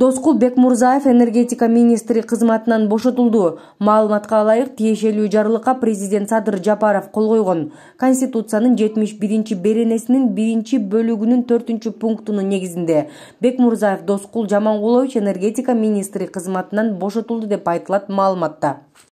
доскул бекмурзаев энергетика министри кызматынан бошотулду маалыматка ылайык тиешелүү жарлыкка президент садыр жапаров кол койгон конституциянын жетимиш биринчи беренесинин биринчи бөлүгүнүн төртүнчү пунктунун негизинде бекмурзаев доскул жаманкулович энергетика министри кызматынан бошотулду деп айтылат маалыматта